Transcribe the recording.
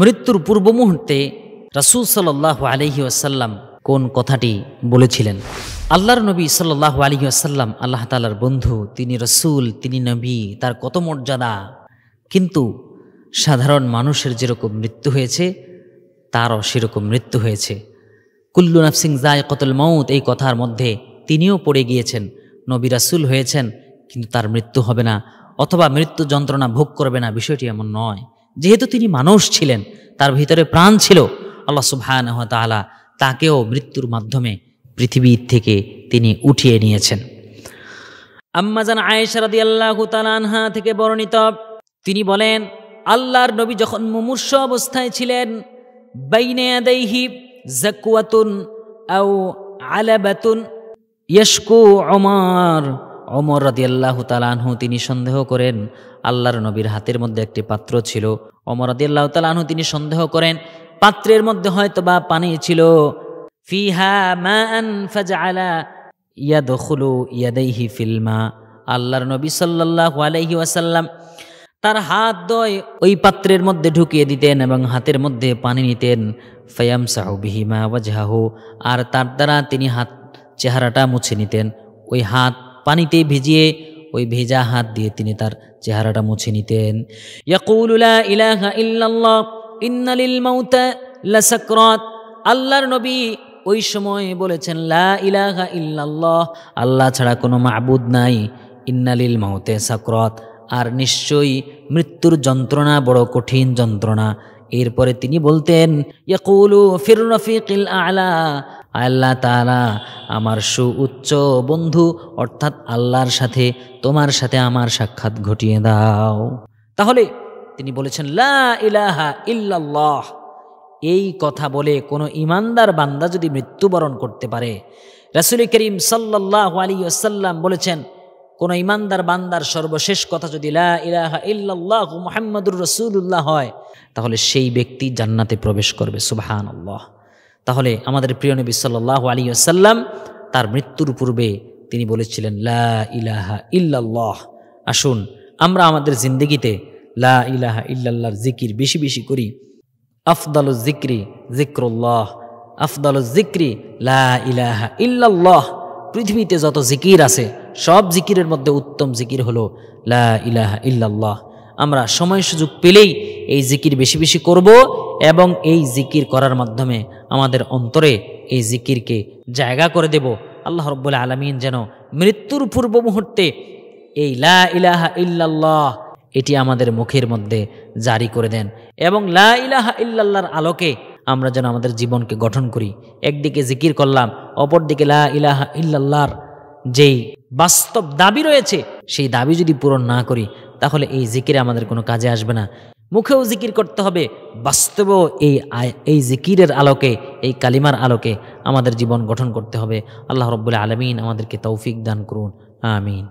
মৃত্যুর পূর্ব মুহূর্তে রাসুল সাল্লাহ আলহি আসাল্লাম কোন কথাটি বলেছিলেন আল্লাহর নবী সাল্লাহ আলহি আসাল্লাম আল্লাহ তালার বন্ধু তিনি রসুল তিনি নবী তার কত মর্যাদা কিন্তু সাধারণ মানুষের যেরকম মৃত্যু হয়েছে তারও সেরকম মৃত্যু হয়েছে কুল্লু সিং জায় কতল মৌত এই কথার মধ্যে তিনিও পড়ে গিয়েছেন নবী রাসুল হয়েছেন কিন্তু তার মৃত্যু হবে না অথবা মৃত্যু যন্ত্রণা ভোগ করবে না বিষয়টি এমন নয় যেহেতু তিনি মানুষ ছিলেন তার ভিতরে প্রাণ ছিল আল্লাহ সুবহান তালা তাকেও মৃত্যুর মাধ্যমে পৃথিবীর থেকে তিনি উঠিয়ে নিয়েছেন আম্মাজান আয়েশারদি আল্লাহ তালানহা থেকে বর্ণিত তিনি বলেন আল্লাহর নবী যখন মুমূর্ষ অবস্থায় ছিলেন বাইনেয়াদাইহি জাকুয়াতুন আও আলাবাতুন ইয়েশকু অমর অমর রাদি আল্লাহ তিনি সন্দেহ করেন আল্লাহর নবীর হাতের মধ্যে একটি পাত্র ছিল অমরাদিল্লাহ তালাহু তিনি সন্দেহ করেন পাত্রের মধ্যে হয়তো বা পানি ছিল ফিহা মান ফাজআলা ইয়াদখুলু ইয়াদাইহি ফিলমা আল্লাহর নবী সাল্লাল্লাহু আলাইহি ওয়াসাল্লাম তার হাত দয় ওই পাত্রের মধ্যে ঢুকিয়ে দিতেন এবং হাতের মধ্যে পানি নিতেন ফয়াম সাহু বিহিমা ওয়াজাহু আর তার দ্বারা তিনি হাত চেহারাটা মুছে নিতেন ওই হাত পানিতে ভিজিয়ে ওই ভেজা হাত দিয়ে তিনি তার চেহারাটা মুছে নিতেন ইল্লাল্লাহ ইন্নালিল আল্লাহর নবী ওই সময় বলেছেন লা ইল্লাল্লাহ আল্লাহ ছাড়া কোনো মাবুদ নাই ইন্নালিল মাউতে সাকরত আর নিশ্চয়ই মৃত্যুর যন্ত্রণা বড় কঠিন যন্ত্রণা এরপরে তিনি বলতেন ইয়াকুলু ফির আলা আল্লাহ তালা আমার সু উচ্চ বন্ধু অর্থাৎ আল্লাহর সাথে তোমার সাথে আমার সাক্ষাৎ ঘটিয়ে দাও তাহলে তিনি বলেছেন লা ইলাহা ইল্লাল্লাহ এই কথা বলে কোনো ইমানদার বান্দা যদি মৃত্যুবরণ করতে পারে রাসুল করিম সাল্লাহ আলী আসাল্লাম বলেছেন কোনো ইমানদার বান্দার সর্বশেষ কথা যদি লা ইলাহা ইল্লাল্লাহ রসুল্লাহ হয় তাহলে সেই ব্যক্তি জান্নাতে প্রবেশ করবে সুবহান তাহলে আমাদের প্রিয় নবী সাল্লাহ আলী আসাল্লাম তার মৃত্যুর পূর্বে তিনি বলেছিলেন লা ইলাহা ইল্লাল্লাহ আসুন আমরা আমাদের জিন্দগিতে লা ইলাহা ইল্লাল্লাহর জিকির বেশি বেশি করি আফদাল জিক্রি জিক্রুল্লাহ আফদাল জিক্রি লা ইলাহা ইল্লাল্লাহ পৃথিবীতে যত জিকির আছে সব জিকিরের মধ্যে উত্তম জিকির হলো লা ইলাহা ইল্লাল্লাহ আমরা সময় সুযোগ পেলেই এই জিকির বেশি বেশি করব এবং এই জিকির করার মাধ্যমে আমাদের অন্তরে এই জিকিরকে জায়গা করে দেব আল্লাহ রব্বুল আলমিন যেন মৃত্যুর পূর্ব মুহূর্তে এই লা ইলাহা ইল্লাল্লাহ এটি আমাদের মুখের মধ্যে জারি করে দেন এবং লা ইলাহা ইল্লাল্লাহর আলোকে আমরা যেন আমাদের জীবনকে গঠন করি একদিকে জিকির করলাম অপরদিকে লা ইলাহা ইল্লাল্লাহর যেই বাস্তব দাবি রয়েছে সেই দাবি যদি পূরণ না করি তাহলে এই জিকিরে আমাদের কোনো কাজে আসবে না মুখেও জিকির করতে হবে বাস্তব এই এই জিকিরের আলোকে এই কালিমার আলোকে আমাদের জীবন গঠন করতে হবে আল্লাহ রব্বুল আলমিন আমাদেরকে তৌফিক দান করুন আমিন